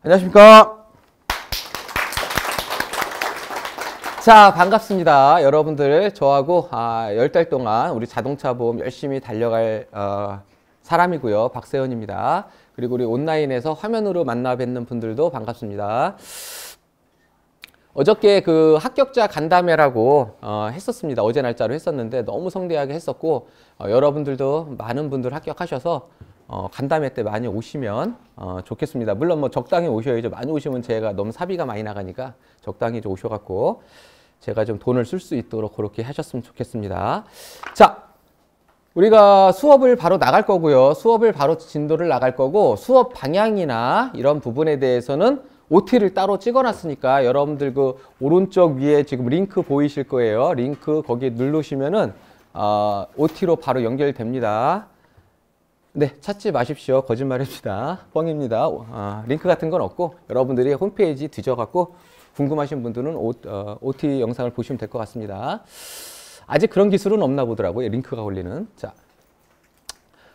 안녕하십니까. 자, 반갑습니다. 여러분들, 저하고 아, 10달 동안 우리 자동차 보험 열심히 달려갈 어, 사람이고요. 박세현입니다. 그리고 우리 온라인에서 화면으로 만나 뵙는 분들도 반갑습니다. 어저께 그 합격자 간담회라고 어, 했었습니다. 어제 날짜로 했었는데 너무 성대하게 했었고 어, 여러분들도 많은 분들 합격하셔서 어, 간담회 때 많이 오시면 어, 좋겠습니다. 물론 뭐 적당히 오셔야죠. 많이 오시면 제가 너무 사비가 많이 나가니까 적당히 오셔갖고 제가 좀 돈을 쓸 수 있도록 그렇게 하셨으면 좋겠습니다. 자, 우리가 수업을 바로 나갈 거고요. 수업을 바로 진도를 나갈 거고 수업 방향이나 이런 부분에 대해서는 OT를 따로 찍어놨으니까 여러분들 그 오른쪽 위에 지금 링크 보이실 거예요. 링크 거기 누르시면은 어, OT로 바로 연결됩니다. 네, 찾지 마십시오. 거짓말입니다. 뻥입니다. 아, 링크 같은 건 없고 여러분들이 홈페이지 뒤져갖고 궁금하신 분들은 오, 어, OT 영상을 보시면 될 것 같습니다. 아직 그런 기술은 없나 보더라고요. 링크가 걸리는. 자,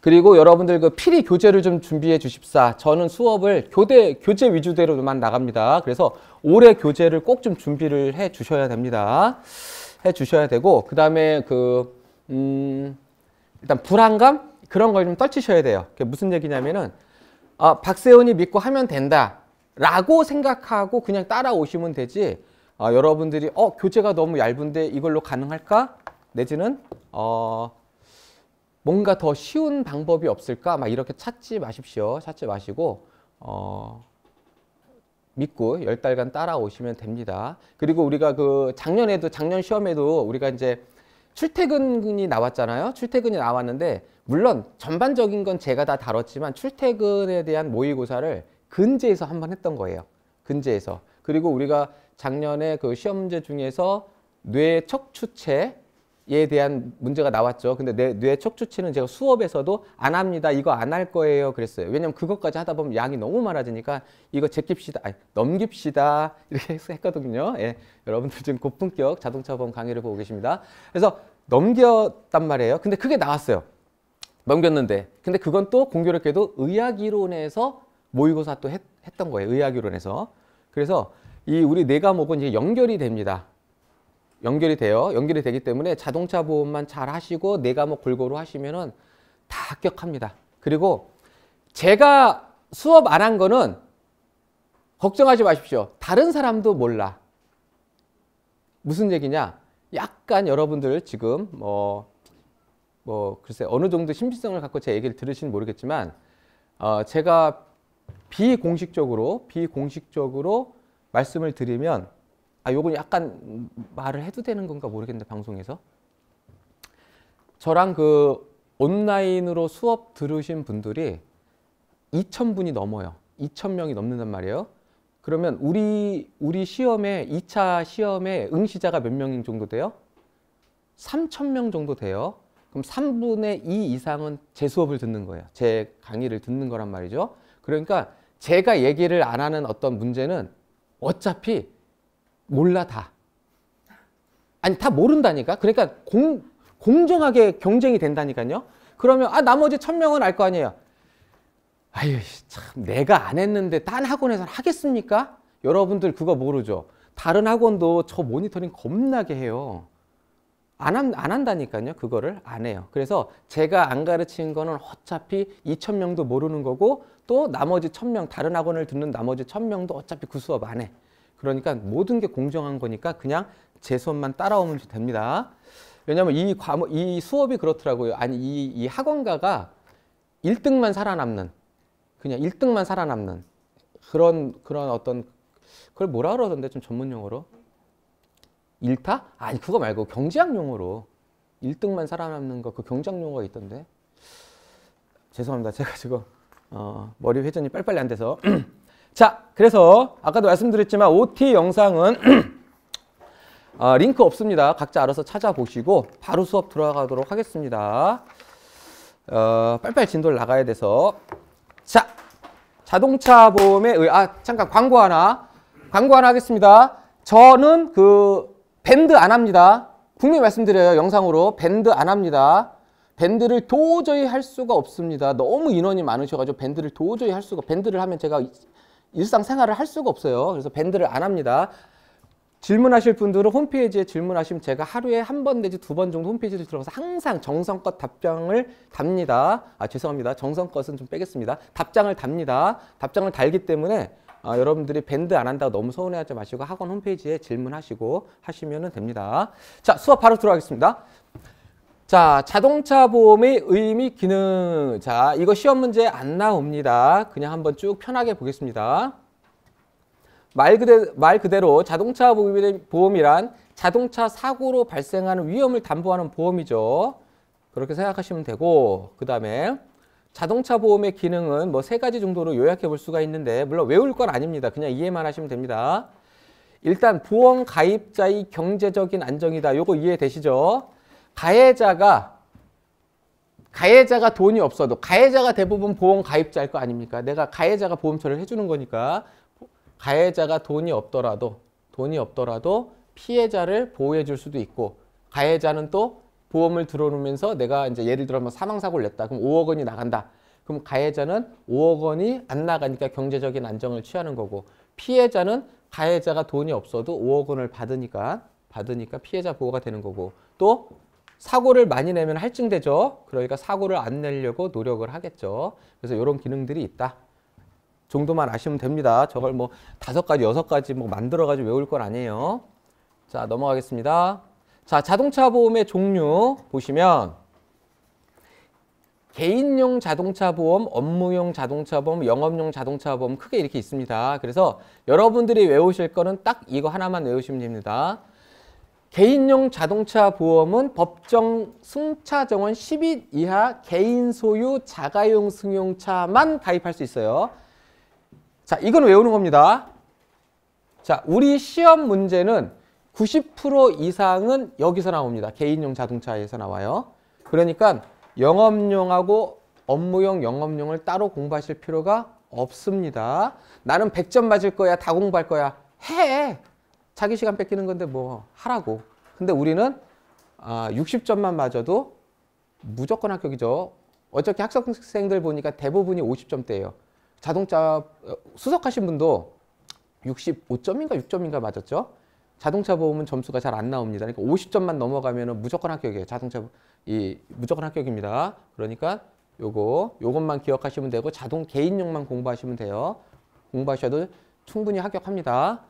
그리고 여러분들 그 필히 교재를 좀 준비해 주십사. 저는 수업을 교대, 교재 위주대로만 나갑니다. 그래서 올해 교재를 꼭 좀 준비를 해 주셔야 됩니다. 해 주셔야 되고, 그 다음에 그, 음, 일단 불안감? 그런 걸 좀 떨치셔야 돼요. 그게 무슨 얘기냐면은 아, 박세훈이 믿고 하면 된다 라고 생각하고 그냥 따라오시면 되지 아, 여러분들이 어 교재가 너무 얇은데 이걸로 가능할까? 내지는 어 뭔가 더 쉬운 방법이 없을까? 막 이렇게 찾지 마십시오. 찾지 마시고 어 믿고 열달간 따라오시면 됩니다. 그리고 우리가 그 작년에도 작년 시험에도 우리가 이제 출퇴근이 나왔잖아요. 출퇴근이 나왔는데 물론 전반적인 건 제가 다 다뤘지만 출퇴근에 대한 모의고사를 근제에서 한번 했던 거예요. 근제에서. 그리고 우리가 작년에 그 시험제 문 중에서 뇌 척추체에 대한 문제가 나왔죠. 근데 뇌, 척추체는 제가 수업에서도 안 합니다. 이거 안 할 거예요. 그랬어요. 왜냐면 그것까지 하다 보면 양이 너무 많아지니까 이거 제깁시다. 아니, 넘깁시다. 이렇게 했거든요. 예. 여러분들 지금 고품격 자동차보험 강의를 보고 계십니다. 그래서 넘겼단 말이에요. 근데 그게 나왔어요. 넘겼는데 근데 그건 또 공교롭게도 의학이론에서 모의고사 또 했, 던 거예요. 의학이론에서. 그래서 이 우리 네 과목은 이제 연결이 됩니다. 연결이 돼요. 연결이 되기 때문에 자동차 보험만 잘 하시고 네 과목 골고루 하시면은 다 합격합니다. 그리고 제가 수업 안 한 거는 걱정하지 마십시오. 다른 사람도 몰라. 무슨 얘기냐? 약간 여러분들 지금 뭐뭐 글쎄 어느 정도 신빙성을 갖고 제 얘기를 들으시는 모르겠지만 어, 제가 비공식적으로 비공식적으로 말씀을 드리면 아 요건 약간 말을 해도 되는 건가 모르겠는데 방송에서 저랑 그 온라인으로 수업 들으신 분들이 2천 분이 넘어요. 2천 명이 넘는단 말이에요. 그러면 우리 우리 시험에 2차 시험에 응시자가 몇 명 정도 돼요? 3천 명 정도 돼요. 그럼 3분의 2 이상은 제 수업을 듣는 거예요. 제 강의를 듣는 거란 말이죠. 그러니까 제가 얘기를 안 하는 어떤 문제는 어차피 몰라 다. 아니 다 모른다니까. 그러니까 공, 공정하게 경쟁이 된다니까요. 그러면 아 나머지 천명은 알 거 아니에요. 아유 참 내가 안 했는데 딴 학원에서 하겠습니까? 여러분들 그거 모르죠. 다른 학원도 저 모니터링 겁나게 해요. 안, 한, 안 한다니까요. 그거를 안 해요. 그래서 제가 안가르치는 거는 어차피 2천 명도 모르는 거고 또 나머지 천명 다른 학원을 듣는 나머지 천 명도 어차피 그 수업 안 해. 그러니까 모든 게 공정한 거니까 그냥 제 수업만 따라오면 됩니다. 왜냐하면 이, 과목, 이 수업이 그렇더라고요. 아니 이, 이 학원가가 1등만 살아남는 그냥 1등만 살아남는 그런 그런 어떤 그걸 뭐라 그러던데 좀 전문 용어로 1타? 아니 그거 말고 경제학 용어로 1등만 살아남는 거 그 경제학 용어가 있던데 죄송합니다 제가 지금 어, 머리 회전이 빨리빨리 안 돼서 자 그래서 아까도 말씀드렸지만 OT 영상은 어, 링크 없습니다 각자 알아서 찾아보시고 바로 수업 들어가도록 하겠습니다 어, 빨빨 리리 진도를 나가야 돼서 자 자동차 보험에 의, 아 잠깐 광고 하나 광고 하나 하겠습니다 저는 그 밴드 안 합니다. 분명히 말씀드려요. 영상으로. 밴드 안 합니다. 밴드를 도저히 할 수가 없습니다. 너무 인원이 많으셔가지고 밴드를 도저히 할 수가 밴드를 하면 제가 일상생활을 할 수가 없어요. 그래서 밴드를 안 합니다. 질문하실 분들은 홈페이지에 질문하시면 제가 하루에 한 번 내지 두 번 정도 홈페이지를 들어가서 항상 정성껏 답장을 답니다. 아 죄송합니다. 정성껏은 좀 빼겠습니다. 답장을 답니다. 답장을 달기 때문에 아, 여러분들이 밴드 안 한다고 너무 서운해하지 마시고 학원 홈페이지에 질문하시고 하시면 됩니다. 자, 수업 바로 들어가겠습니다. 자, 자동차 보험의 의미, 기능. 자, 이거 시험 문제 안 나옵니다. 그냥 한번 쭉 편하게 보겠습니다. 말그대말 그대로 자동차 보험이란 자동차 사고로 발생하는 위험을 담보하는 보험이죠. 그렇게 생각하시면 되고, 그 다음에 자동차 보험의 기능은 뭐 세 가지 정도로 요약해 볼 수가 있는데 물론 외울 건 아닙니다. 그냥 이해만 하시면 됩니다. 일단 보험 가입자의 경제적인 안정이다. 요거 이해되시죠? 가해자가 가해자가 돈이 없어도 가해자가 대부분 보험 가입자일 거 아닙니까? 내가 가해자가 보험처리를 해주는 거니까 가해자가 돈이 없더라도 돈이 없더라도 피해자를 보호해 줄 수도 있고 가해자는 또 보험을 들어놓으면서 내가 이제 예를 들어 뭐 사망사고를 냈다. 그럼 5억 원이 나간다. 그럼 가해자는 5억 원이 안 나가니까 경제적인 안정을 취하는 거고 피해자는 가해자가 돈이 없어도 5억 원을 받으니까 받으니까 피해자 보호가 되는 거고 또 사고를 많이 내면 할증되죠. 그러니까 사고를 안 내려고 노력을 하겠죠. 그래서 이런 기능들이 있다. 정도만 아시면 됩니다. 저걸 뭐 다섯 가지, 여섯 가지 뭐 만들어가지고 외울 건 아니에요. 자, 넘어가겠습니다. 자, 자동차 보험의 종류 보시면 개인용 자동차 보험, 업무용 자동차 보험, 영업용 자동차 보험 크게 이렇게 있습니다. 그래서 여러분들이 외우실 거는 딱 이거 하나만 외우시면 됩니다. 개인용 자동차 보험은 법정 승차 정원 10인 이하 개인 소유 자가용 승용차만 가입할 수 있어요. 자, 이건 외우는 겁니다. 자, 우리 시험 문제는 90% 이상은 여기서 나옵니다. 개인용 자동차에서 나와요. 그러니까 영업용하고 업무용 영업용을 따로 공부하실 필요가 없습니다. 나는 100점 맞을 거야, 다 공부할 거야. 해! 자기 시간 뺏기는 건데 뭐 하라고. 근데 우리는 60점만 아, 맞아도 무조건 합격이죠. 어차피 학생들 보니까 대부분이 50점대예요. 자동차 어, 수석하신 분도 65점인가 6점인가 맞았죠. 자동차 보험은 점수가 잘 안 나옵니다. 그러니까 50점만 넘어가면 무조건 합격이에요. 자동차 이 무조건 합격입니다. 그러니까 요거 요것만 기억하시면 되고 자동 개인용만 공부하시면 돼요. 공부하셔도 충분히 합격합니다.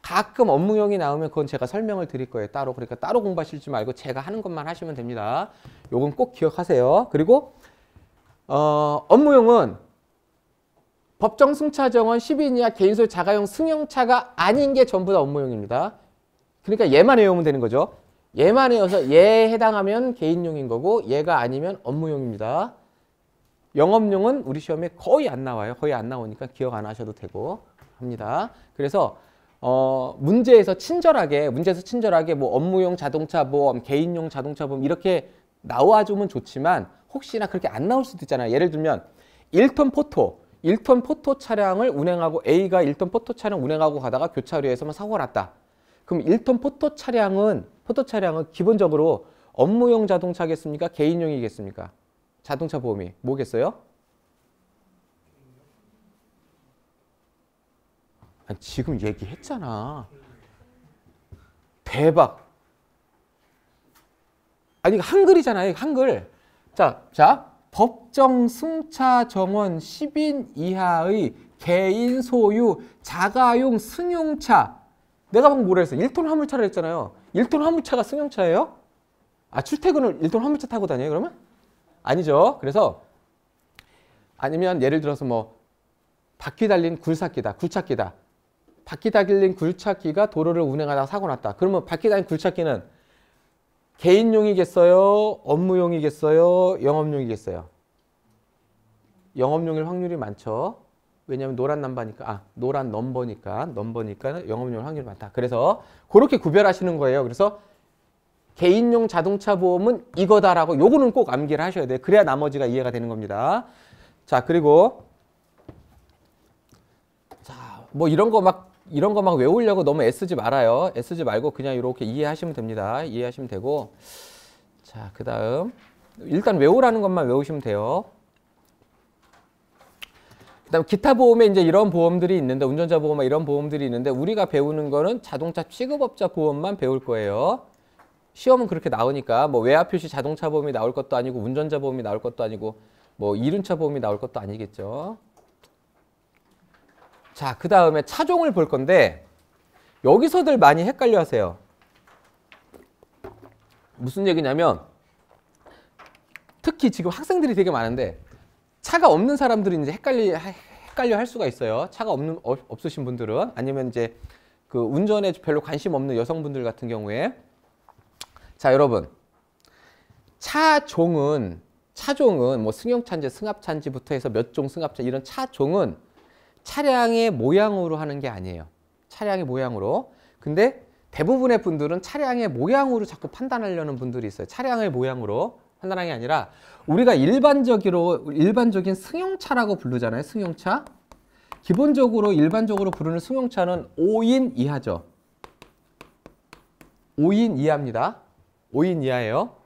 가끔 업무용이 나오면 그건 제가 설명을 드릴 거예요. 따로. 그러니까 따로 공부하실지 말고 제가 하는 것만 하시면 됩니다. 요건 꼭 기억하세요. 그리고 어, 업무용은 법정 승차 정원 10인 이하 개인소유 자가용 승용차가 아닌 게 전부 다 업무용입니다. 그러니까 얘만 외우면 되는 거죠. 얘만 외워서 얘에 해당하면 개인용인 거고 얘가 아니면 업무용입니다. 영업용은 우리 시험에 거의 안 나와요. 거의 안 나오니까 기억 안 하셔도 되고 합니다. 그래서 어, 문제에서 친절하게 문제에서 친절하게 뭐 업무용 자동차 보험, 개인용 자동차 보험 이렇게 나와주면 좋지만 혹시나 그렇게 안 나올 수도 있잖아요. 예를 들면 1톤 포토, 1톤 포토 차량을 운행하고 A가 1톤 포토 차량 운행하고 가다가 교차로에서만 사고가 났다. 그럼 1톤 포토 차량은 포토 차량은 기본적으로 업무용 자동차겠습니까? 개인용이겠습니까? 자동차 보험이 뭐겠어요? 아니, 지금 얘기했잖아. 대박. 아니 한글이잖아요. 한글. 자, 자 법정 승차 정원 10인 이하의 개인 소유 자가용 승용차 내가 방금 뭐라 했어? 1톤 화물차를 했잖아요. 1톤 화물차가 승용차예요? 아, 출퇴근을 1톤 화물차 타고 다녀요, 그러면? 아니죠. 그래서 아니면 예를 들어서 뭐 바퀴 달린 굴삭기다, 굴착기다. 바퀴 달린 굴착기가 도로를 운행하다가 사고 났다. 그러면 바퀴 달린 굴착기는 개인용이겠어요? 업무용이겠어요? 영업용이겠어요? 영업용일 확률이 많죠. 왜냐면 노란 넘버니까아 노란 넘버니까 넘버니까 영업용 확률이 많다. 그래서 그렇게 구별하시는 거예요. 그래서 개인용 자동차 보험은 이거다라고 요거는 꼭 암기를 하셔야 돼요. 그래야 나머지가 이해가 되는 겁니다. 자 그리고 자 뭐 이런 거 막 이런 거 막 외우려고 너무 애쓰지 말아요. 애쓰지 말고 그냥 이렇게 이해하시면 됩니다. 이해하시면 되고 자그 다음 일단 외우라는 것만 외우시면 돼요. 그다음 기타 보험에 이제 이런 보험들이 있는데 운전자 보험 이런 보험들이 있는데 우리가 배우는 거는 자동차 취급업자 보험만 배울 거예요. 시험은 그렇게 나오니까 뭐 외화 표시 자동차 보험이 나올 것도 아니고 운전자 보험이 나올 것도 아니고 뭐 이륜차 보험이 나올 것도 아니겠죠. 자, 그 다음에 차종을 볼 건데 여기서들 많이 헷갈려 하세요. 무슨 얘기냐면 특히 지금 학생들이 되게 많은데 차가 없는 사람들은 이제 헷갈리, 헷갈려 할 수가 있어요. 차가 없는, 어, 없으신 분들은 아니면 이제 그 운전에 별로 관심 없는 여성분들 같은 경우에 자 여러분 차종은 차종은 뭐 승용차인지 승합차인지부터 해서 몇 종 승합차 이런 차종은 차량의 모양으로 하는 게 아니에요. 차량의 모양으로. 근데 대부분의 분들은 차량의 모양으로 자꾸 판단하려는 분들이 있어요. 차량의 모양으로. 한나항이 아니라 우리가 일반적으로 일반적인 승용차라고 부르잖아요. 승용차. 기본적으로 일반적으로 부르는 승용차는 5인 이하죠. 5인 이하입니다. 5인 이하예요.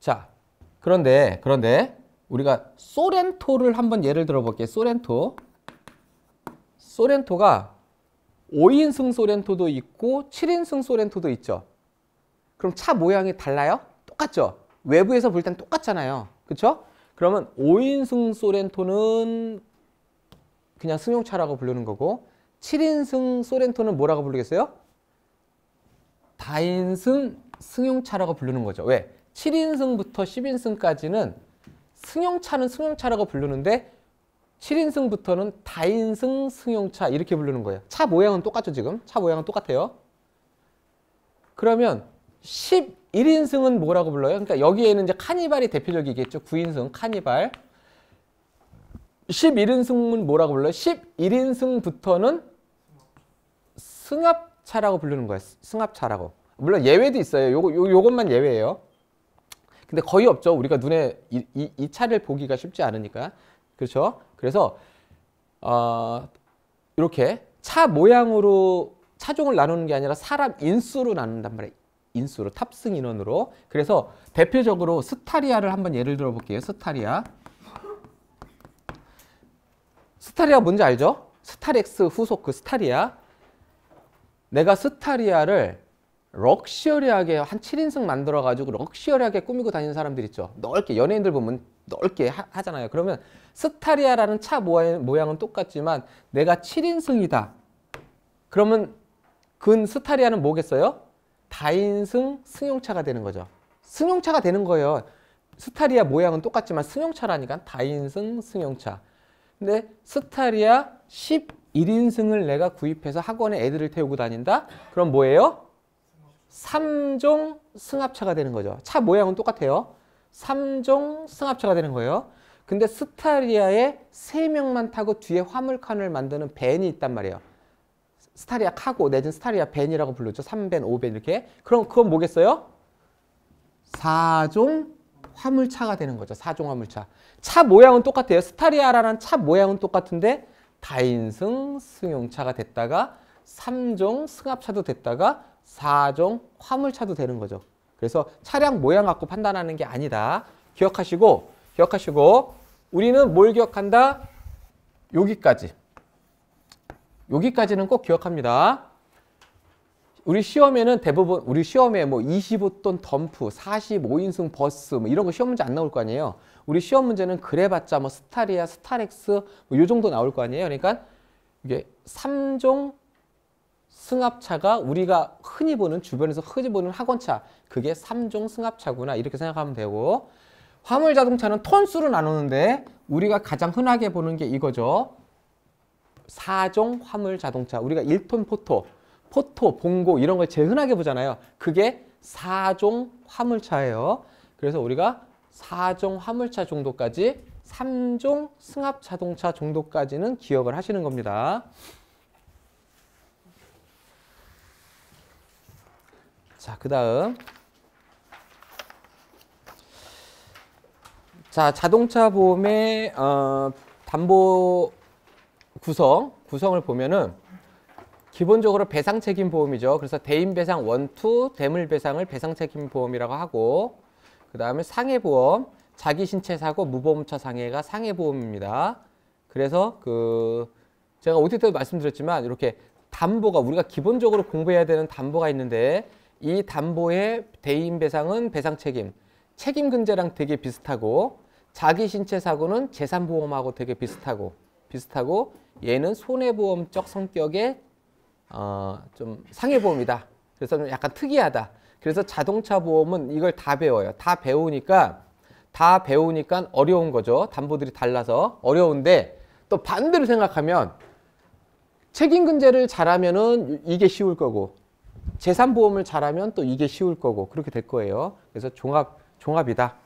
자, 그런데 그런데 우리가 소렌토를 한번 예를 들어 볼게요. 소렌토. 소렌토가 5인승 소렌토도 있고 7인승 소렌토도 있죠. 그럼 차 모양이 달라요? 똑같죠? 외부에서 볼 땐 똑같잖아요. 그렇죠? 그러면 5인승 소렌토는 그냥 승용차라고 부르는 거고 7인승 소렌토는 뭐라고 부르겠어요? 다인승 승용차라고 부르는 거죠. 왜? 7인승부터 10인승까지는 승용차는 승용차라고 부르는데 7인승부터는 다인승 승용차 이렇게 부르는 거예요. 차 모양은 똑같죠 지금? 차 모양은 똑같아요. 그러면 11인승은 뭐라고 불러요? 그러니까 여기에는 이제 카니발이 대표적이겠죠. 9인승 카니발. 11인승은 뭐라고 불러요? 11인승부터는 승합차라고 부르는 거예요. 승합차라고. 물론 예외도 있어요. 요거, 요, 요것만 예외예요. 근데 거의 없죠. 우리가 눈에 이, 이, 이 차를 보기가 쉽지 않으니까. 그렇죠? 그래서 어, 이렇게 차 모양으로 차종을 나누는 게 아니라 사람 인수로 나눈단 말이에요. 인수로 탑승 인원으로 그래서 대표적으로 스타리아를 한번 예를 들어 볼게요. 스타리아. 스타리아 뭔지 알죠? 스타렉스 후속 그 스타리아. 내가 스타리아를 럭셔리하게 한 7인승 만들어가지고 럭셔리하게 꾸미고 다니는 사람들 있죠. 넓게 연예인들 보면 넓게 하, 잖아요 그러면 스타리아라는 차 모양, 은 똑같지만 내가 7인승이다. 그러면 근 스타리아는 뭐겠어요? 다인승 승용차가 되는 거죠. 승용차가 되는 거예요. 스타리아 모양은 똑같지만 승용차라니까 다인승 승용차. 근데 스타리아 11인승을 내가 구입해서 학원에 애들을 태우고 다닌다? 그럼 뭐예요? 3종 승합차가 되는 거죠. 차 모양은 똑같아요. 3종 승합차가 되는 거예요. 근데 스타리아에 3명만 타고 뒤에 화물칸을 만드는 밴이 있단 말이에요. 스타리아 카고 내진 스타리아 벤이라고 부르죠. 3벤, 5벤 이렇게. 그럼 그건 뭐겠어요? 4종 화물차가 되는 거죠. 4종 화물차. 차 모양은 똑같아요. 스타리아라는 차 모양은 똑같은데 다인승 승용차가 됐다가 3종 승합차도 됐다가 4종 화물차도 되는 거죠. 그래서 차량 모양 갖고 판단하는 게 아니다. 기억하시고 기억하시고 우리는 뭘 기억한다? 여기까지. 여기까지는 꼭 기억합니다. 우리 시험에는 대부분 우리 시험에 뭐 25톤 덤프, 45인승 버스 뭐 이런 거 시험 문제 안 나올 거 아니에요. 우리 시험 문제는 그래봤자 뭐 스타리아, 스타렉스 뭐 요 정도 나올 거 아니에요. 그러니까 이게 3종 승합차가 우리가 흔히 보는 주변에서 흔히 보는 학원차 그게 3종 승합차구나 이렇게 생각하면 되고 화물 자동차는 톤수로 나누는데 우리가 가장 흔하게 보는 게 이거죠. 4종 화물 자동차 우리가 1톤 포토, 포토, 봉고 이런 걸 제일 흔하게 보잖아요. 그게 4종 화물차예요. 그래서 우리가 4종 화물차 정도까지 3종 승합 자동차 정도까지는 기억을 하시는 겁니다. 자, 그 다음 자, 자동차 보험의 어, 담보 구성, 구성을 보면은 기본적으로 배상 책임 보험이죠. 그래서 대인 배상 원투, 대물 배상을 배상 책임 보험이라고 하고 그 다음에 상해 보험, 자기 신체 사고 무보험차 상해가 상해 보험입니다. 그래서 그 제가 어디 때도 말씀드렸지만 이렇게 담보가 우리가 기본적으로 공부해야 되는 담보가 있는데 이 담보의 대인 배상은 배상 책임, 책임 근제랑 되게 비슷하고 자기 신체 사고는 재산 보험하고 되게 비슷하고 비슷하고 얘는 손해보험적 성격의 어, 좀 상해보험이다. 그래서 좀 약간 특이하다. 그래서 자동차 보험은 이걸 다 배워요. 다 배우니까 다 배우니까 어려운 거죠. 담보들이 달라서 어려운데 또 반대로 생각하면 책임근제를 잘하면은 이게 쉬울 거고 재산보험을 잘하면 또 이게 쉬울 거고 그렇게 될 거예요. 그래서 종합 종합이다.